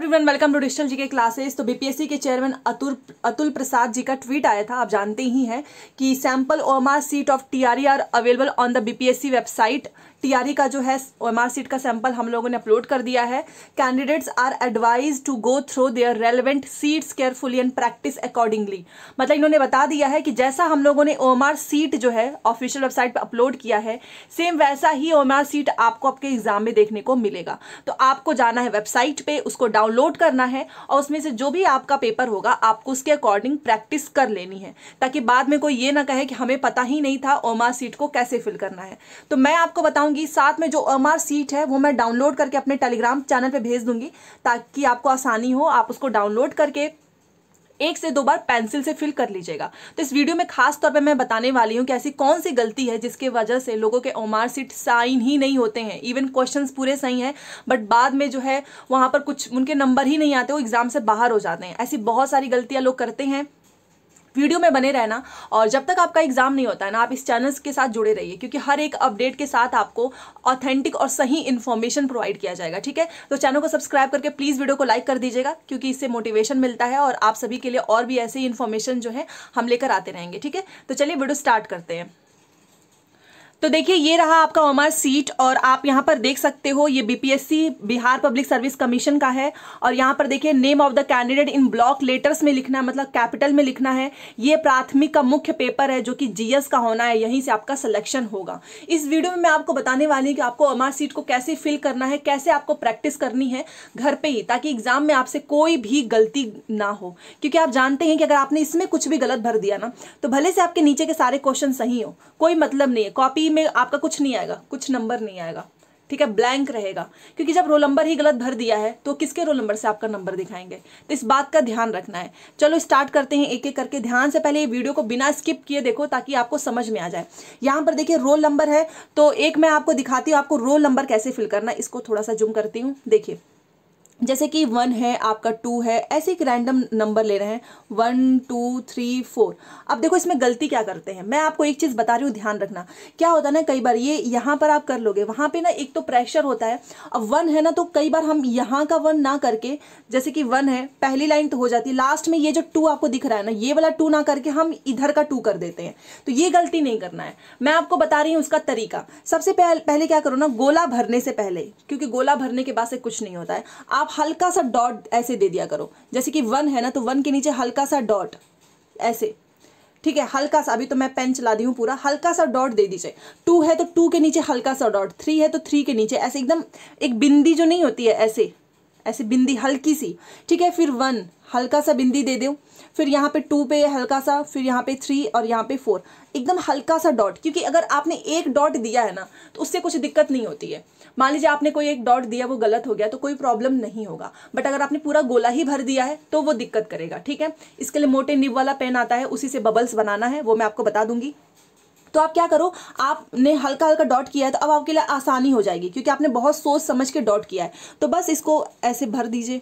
Everyone welcome to digital GK के classes तो BPSC के चेयरमैन अतुल अतुल प्रसाद जी का ट्वीट आया था आप जानते ही हैं कि sample OMR sheet of are available on the BPSC website TRE का जो है आर सीट का सैंपल हम लोगों ने अपलोड कर दिया है candidates are advise to go through their relevant sheets carefully and practice accordingly मतलब इन्होंने बता दिया है कि जैसा हम लोगों ने ओ सीट जो है ऑफिशियल वेबसाइट पर अपलोड किया है सेम वैसा ही ओ सीट आपको आपके एग्जाम में देखने को मिलेगा तो आपको जाना है वेबसाइट पर उसको डाउनलोड करना है और उसमें से जो भी आपका पेपर होगा आपको उसके अकॉर्डिंग प्रैक्टिस कर लेनी है ताकि बाद में कोई ये ना कहे कि हमें पता ही नहीं था आर सीट को कैसे फिल करना है तो मैं आपको बताऊँ दूंगी साथ में जो एम सीट है वो मैं डाउनलोड करके अपने टेलीग्राम चैनल पर भेज दूंगी ताकि आपको आसानी हो आप उसको डाउनलोड करके एक से दो बार पेंसिल से फिल कर लीजिएगा तो इस वीडियो में खास तौर पे मैं बताने वाली हूँ कि ऐसी कौन सी गलती है जिसके वजह से लोगों के ओमार सीट साइन ही नहीं होते हैं इवन क्वेश्चन पूरे सही हैं बट बाद में जो है वहाँ पर कुछ उनके नंबर ही नहीं आते वो एग्ज़ाम से बाहर हो जाते हैं ऐसी बहुत सारी गलतियाँ लोग करते हैं वीडियो में बने रहना और जब तक आपका एग्जाम नहीं होता है ना आप इस चैनल्स के साथ जुड़े रहिए क्योंकि हर एक अपडेट के साथ आपको ऑथेंटिक और सही इन्फॉर्मेशन प्रोवाइड किया जाएगा ठीक है तो चैनल को सब्सक्राइब करके प्लीज़ वीडियो को लाइक कर दीजिएगा क्योंकि इससे मोटिवेशन मिलता है और आप सभी के लिए और भी ऐसी इन्फॉर्मेशन जो है हम लेकर आते रहेंगे ठीक है तो चलिए वीडियो स्टार्ट करते हैं तो देखिए ये रहा आपका ओमर सीट और आप यहाँ पर देख सकते हो ये BPSC Bihar public service commission का है और यहाँ पर देखिए name of the candidate in block letters में लिखना है मतलब कैपिटल में लिखना है ये प्राथमिक का मुख्य पेपर है जो कि जीएस का होना है यहीं से आपका सिलेक्शन होगा इस वीडियो में मैं आपको बताने वाली हूँ कि आपको ओमर सीट को कैसे फिल करना है कैसे आपको प्रैक्टिस करनी है घर पर ही ताकि एग्जाम में आपसे कोई भी गलती ना हो क्योंकि आप जानते हैं कि अगर आपने इसमें कुछ भी गलत भर दिया ना तो भले से आपके नीचे के सारे क्वेश्चन सही हो कोई मतलब नहीं है कॉपी में आपका कुछ नहीं आएगा कुछ नंबर नहीं आएगा ठीक है ब्लैंक रहेगा क्योंकि जब रोल नंबर ही गलत भर दिया है तो किसके रोल नंबर से आपका नंबर दिखाएंगे तो इस बात का ध्यान रखना है चलो स्टार्ट करते हैं एक एक करके ध्यान से पहले ये वीडियो को बिना स्किप किए देखो ताकि आपको समझ में आ जाए यहाँ पर देखिए रोल नंबर है तो एक मैं आपको दिखाती हूँ आपको रोल नंबर कैसे फिल करना इसको थोड़ा सा जुम करती हूँ देखिए जैसे कि वन है आपका टू है ऐसे एक रैंडम नंबर ले रहे हैं वन टू थ्री फोर अब देखो इसमें गलती क्या करते हैं मैं आपको एक चीज़ बता रही हूँ ध्यान रखना क्या होता है ना कई बार ये यहाँ पर आप कर लोगे वहाँ पे ना एक तो प्रेशर होता है अब वन है ना तो कई बार हम यहाँ का वन ना करके जैसे कि वन है पहली लाइन तो हो जाती है लास्ट में ये जो टू आपको दिख रहा है ना ये वाला टू ना करके हम इधर का टू कर देते हैं तो ये गलती नहीं करना है मैं आपको बता रही हूँ उसका तरीका सबसे पहले क्या करो ना गोला भरने से पहले क्योंकि गोला भरने के बाद से कुछ नहीं होता है आप हल्का सा डॉट ऐसे दे दिया करो जैसे कि वन है ना तो वन के नीचे हल्का सा डॉट ऐसे ठीक है हल्का सा अभी तो मैं पेन चला दी हूँ पूरा हल्का सा डॉट दे दीजिए टू है तो टू के नीचे हल्का सा डॉट थ्री है तो थ्री के नीचे ऐसे एकदम एक बिंदी जो नहीं होती है ऐसे ऐसी बिंदी हल्की सी ठीक है फिर वन हल्का सा बिंदी दे दो फिर यहाँ पे टू पे हल्का सा फिर यहाँ पे थ्री और यहाँ पे फोर एकदम हल्का सा डॉट क्योंकि अगर आपने एक डॉट दिया है ना तो उससे कुछ दिक्कत नहीं होती है मान लीजिए आपने कोई एक डॉट दिया वो गलत हो गया तो कोई प्रॉब्लम नहीं होगा बट अगर आपने पूरा गोला ही भर दिया है तो वो दिक्कत करेगा ठीक है इसके लिए मोटे निब वाला पेन आता है उसी से बबल्स बनाना है वो मैं आपको बता दूंगी तो आप क्या करो आपने हल्का हल्का डॉट किया है तो अब आपके लिए आसानी हो जाएगी क्योंकि आपने बहुत सोच समझ के डॉट किया है तो बस इसको ऐसे भर दीजिए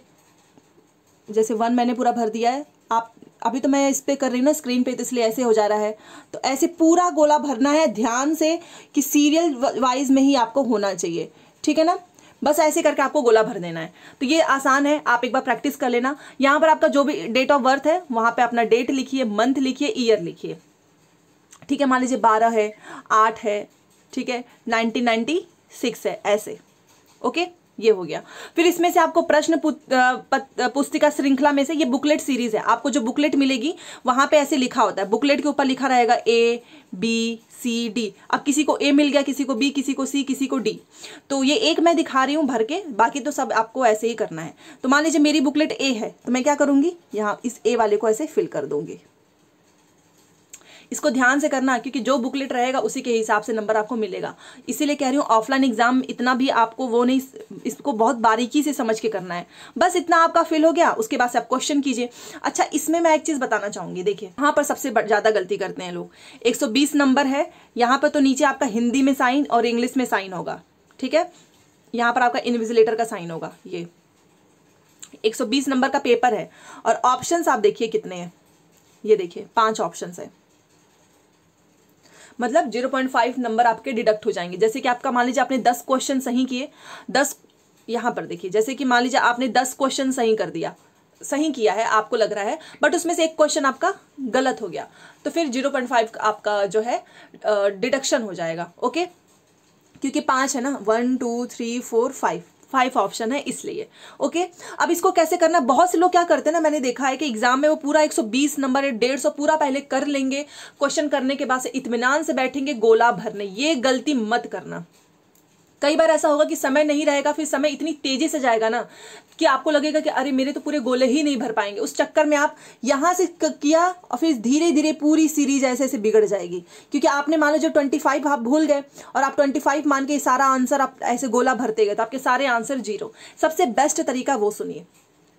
जैसे वन मैंने पूरा भर दिया है आप अभी तो मैं इस पर कर रही हूँ ना स्क्रीन पे तो इसलिए ऐसे हो जा रहा है तो ऐसे पूरा गोला भरना है ध्यान से कि सीरियल वाइज में ही आपको होना चाहिए ठीक है ना बस ऐसे करके आपको गोला भर देना है तो ये आसान है आप एक बार प्रैक्टिस कर लेना यहाँ पर आपका जो भी डेट ऑफ बर्थ है वहाँ पे अपना डेट लिखिए मंथ लिखिए ईयर लिखिए ठीक है मान लीजिए बारह है आठ है ठीक है नाइनटीन नाइन्टी सिक्स है ऐसे ओके ये हो गया फिर इसमें से आपको प्रश्न पुस्तिका श्रृंखला में से ये बुकलेट सीरीज है आपको जो बुकलेट मिलेगी वहां पे ऐसे लिखा होता है बुकलेट के ऊपर लिखा रहेगा ए बी सी डी अब किसी को ए मिल गया किसी को बी किसी को सी किसी को डी तो ये एक मैं दिखा रही हूँ भर के बाकी तो सब आपको ऐसे ही करना है तो मान लीजिए मेरी बुकलेट ए है तो मैं क्या करूँगी यहाँ इस ए वाले को ऐसे फिल कर दूंगी इसको ध्यान से करना क्योंकि जो बुकलेट रहेगा उसी के हिसाब से नंबर आपको मिलेगा इसीलिए कह रही हूँ ऑफलाइन एग्जाम इतना भी आपको वो नहीं इसको बहुत बारीकी से समझ के करना है बस इतना आपका फेल हो गया उसके बाद से आप क्वेश्चन कीजिए अच्छा इसमें मैं एक चीज़ बताना चाहूँगी देखिए यहाँ पर सबसे ज़्यादा गलती करते हैं लोग एक नंबर है यहाँ पर तो नीचे आपका हिंदी में साइन और इंग्लिश में साइन होगा ठीक है यहाँ पर आपका इन्विजिलेटर का साइन होगा ये 120 नंबर का पेपर है और ऑप्शंस आप देखिए कितने हैं ये देखिए पांच ऑप्शंस हैं मतलब 0.5 नंबर आपके डिडक्ट हो जाएंगे जैसे कि आपका मान लीजिए आपने 10 क्वेश्चन सही किए 10 यहाँ पर देखिए जैसे कि मान लीजिए आपने 10 क्वेश्चन सही कर दिया सही किया है आपको लग रहा है बट उसमें से एक क्वेश्चन आपका गलत हो गया तो फिर फाइव आपका जो है डिडक्शन हो जाएगा ओके क्योंकि पाँच है ना one two three four five five option है इसलिए ओके अब इसको कैसे करना बहुत से लोग क्या करते हैं ना मैंने देखा है कि एग्जाम में वो पूरा 120 नंबर है डेढ़ सौ पूरा पहले कर लेंगे क्वेश्चन करने के बाद से इतमान से बैठेंगे गोला भरने ये गलती मत करना कई बार ऐसा होगा कि समय नहीं रहेगा फिर समय इतनी तेजी से जाएगा ना कि आपको लगेगा कि अरे मेरे तो पूरे गोले ही नहीं भर पाएंगे उस चक्कर में आप यहाँ से किया और फिर धीरे धीरे पूरी सीरीज ऐसे ऐसे बिगड़ जाएगी क्योंकि आपने मान जो जब फाइव आप भूल गए और आप ट्वेंटी फाइव मान के सारा आंसर आप ऐसे गोला भरते गए तो आपके सारे आंसर जीरो सबसे बेस्ट तरीका वो सुनिए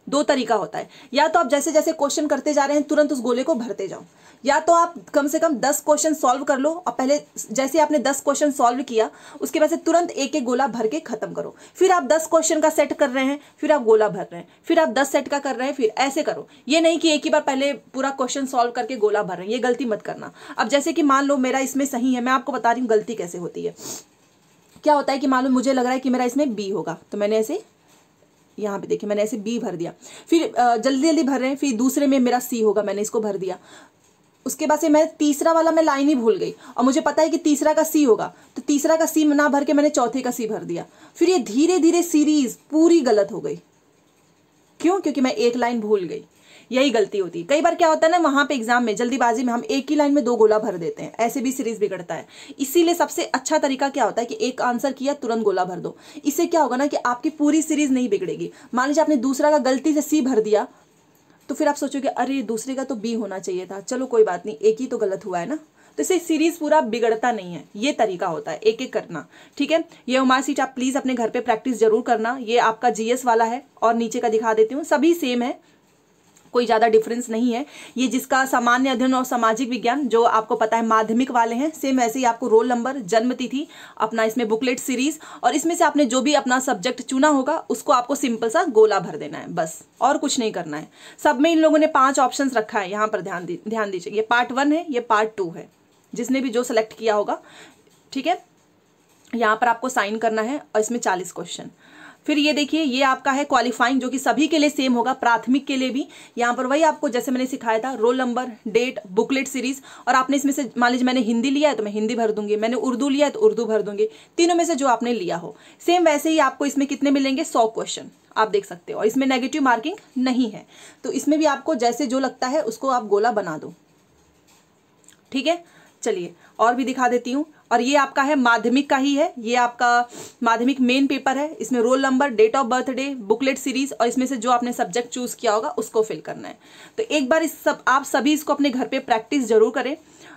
दो तरीका होता है या तो आप जैसे जैसे क्वेश्चन करते जा रहे हैं तुरंत उस गोले को भरते जाओ या तो आप कम से कम दस क्वेश्चन सॉल्व कर लो और पहले जैसे आपने दस क्वेश्चन सॉल्व किया उसके बाद से तुरंत एक एक गोला भर के खत्म करो फिर आप दस क्वेश्चन का सेट कर रहे हैं फिर आप गोला भर रहे हैं फिर आप दस सेट का कर रहे हैं फिर ऐसे करो ये नहीं कि एक ही बार पहले पूरा क्वेश्चन सॉल्व करके गोला भर रहे हैं ये गलती मत करना अब जैसे कि मान लो मेरा इसमें सही है मैं आपको बता रही हूँ गलती कैसे होती है क्या होता है कि मान लो मुझे लग रहा है कि मेरा इसमें बी होगा तो मैंने ऐसे यहाँ पे देखिए मैंने ऐसे बी भर दिया फिर जल्दी जल्दी भर रहे हैं फिर दूसरे में मेरा सी होगा मैंने इसको भर दिया उसके बाद से मैं तीसरा वाला मैं लाइन ही भूल गई और मुझे पता है कि तीसरा का सी होगा तो तीसरा का सी ना भर के मैंने चौथे का सी भर दिया फिर ये धीरे धीरे सीरीज पूरी गलत हो गई क्यों क्योंकि मैं एक लाइन भूल गई यही गलती होती है कई बार क्या होता है ना वहां पे एग्जाम में जल्दीबाजी में हम एक ही लाइन में दो गोला भर देते हैं ऐसे भी सीरीज बिगड़ता है इसीलिए सबसे अच्छा तरीका क्या होता है कि एक आंसर किया तुरंत गोला भर दो इससे क्या होगा ना कि आपकी पूरी सीरीज नहीं बिगड़ेगी मान लीजिए आपने दूसरा का गलती से सी भर दिया तो फिर आप सोचोगे अरे दूसरे का तो बी होना चाहिए था चलो कोई बात नहीं एक ही तो गलत हुआ है ना तो इसे सीरीज पूरा बिगड़ता नहीं है ये तरीका होता है एक एक करना ठीक है ये उमा सीट आप प्लीज अपने घर पे प्रैक्टिस जरूर करना ये आपका जीएस वाला है और नीचे का दिखा देती हूँ सभी सेम है कोई ज़्यादा डिफरेंस नहीं है ये जिसका सामान्य अध्ययन और सामाजिक विज्ञान जो आपको पता है माध्यमिक वाले हैं सेम ऐसे ही आपको रोल नंबर जन्म तिथि अपना इसमें बुकलेट सीरीज और इसमें से आपने जो भी अपना सब्जेक्ट चुना होगा उसको आपको सिंपल सा गोला भर देना है बस और कुछ नहीं करना है सब में इन लोगों ने पाँच ऑप्शन रखा है यहाँ पर ध्यान ध्यान दीजिए ये पार्ट वन है ये पार्ट टू है जिसने भी जो सेलेक्ट किया होगा ठीक है यहाँ पर आपको साइन करना है और इसमें चालीस क्वेश्चन फिर ये देखिए ये आपका है क्वालिफाइंग जो कि सभी के लिए सेम होगा प्राथमिक के लिए भी यहाँ पर वही आपको जैसे मैंने सिखाया था roll number date booklet series और आपने इसमें से मान लीजिए मैंने हिंदी लिया है तो मैं हिंदी भर दूंगी मैंने उर्दू लिया है तो उर्दू भर दूंगी तीनों में से जो आपने लिया हो सेम वैसे ही आपको इसमें कितने मिलेंगे सौ क्वेश्चन आप देख सकते हो और इसमें नेगेटिव मार्किंग नहीं है तो इसमें भी आपको जैसे जो लगता है उसको आप गोला बना दो ठीक है चलिए और भी दिखा देती हूँ और ये आपका है माध्यमिक का ही है ये आपका माध्यमिक मेन पेपर है इसमें roll number date of birthday booklet series और इसमें से जो आपने सब्जेक्ट चूज किया होगा उसको फिल करना है तो एक बार इस सब आप सभी इसको अपने घर पे प्रैक्टिस जरूर करें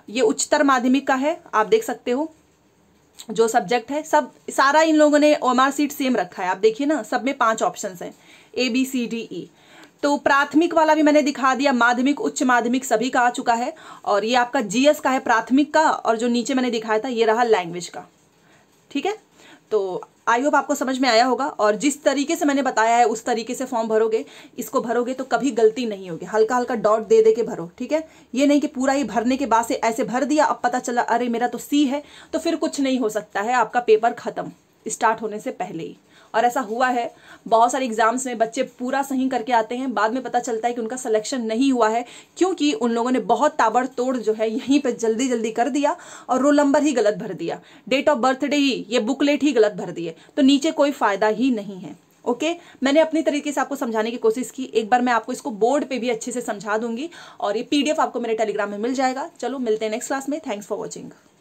ये उच्चतर माध्यमिक का है आप देख सकते हो जो सब्जेक्ट है सब सारा इन लोगों ने ओमार सीट सेम रखा है आप देखिए ना सब में पांच ऑप्शन हैं A B C D E e. तो प्राथमिक वाला भी मैंने दिखा दिया माध्यमिक उच्च माध्यमिक सभी का आ चुका है और ये आपका जीएस का है प्राथमिक का और जो नीचे मैंने दिखाया था ये रहा लैंग्वेज का ठीक है तो आई होप आपको समझ में आया होगा और जिस तरीके से मैंने बताया है उस तरीके से फॉर्म भरोगे इसको भरोगे तो कभी गलती नहीं होगी हल्का हल्का डॉट दे दे के भरो ठीक है ये नहीं कि पूरा ही भरने के बाद से ऐसे भर दिया अब पता चला अरे मेरा तो सी है तो फिर कुछ नहीं हो सकता है आपका पेपर खत्म स्टार्ट होने से पहले ही और ऐसा हुआ है बहुत सारे एग्जाम्स में बच्चे पूरा सही करके आते हैं बाद में पता चलता है कि उनका सलेक्शन नहीं हुआ है क्योंकि उन लोगों ने बहुत ताबड़तोड़ जो है यहीं पर जल्दी जल्दी कर दिया और रोल नंबर ही गलत भर दिया डेट ऑफ बर्थडे ही ये बुकलेट ही गलत भर दिए तो नीचे कोई फ़ायदा ही नहीं है ओके okay? मैंने अपनी तरीके से आपको समझाने की कोशिश की एक बार मैं आपको इसको बोर्ड पे भी अच्छे से समझा दूंगी और ये पीडीएफ आपको मेरे टेलीग्राम में मिल जाएगा चलो मिलते हैं नेक्स्ट क्लास में थैंक्स फॉर वॉचिंग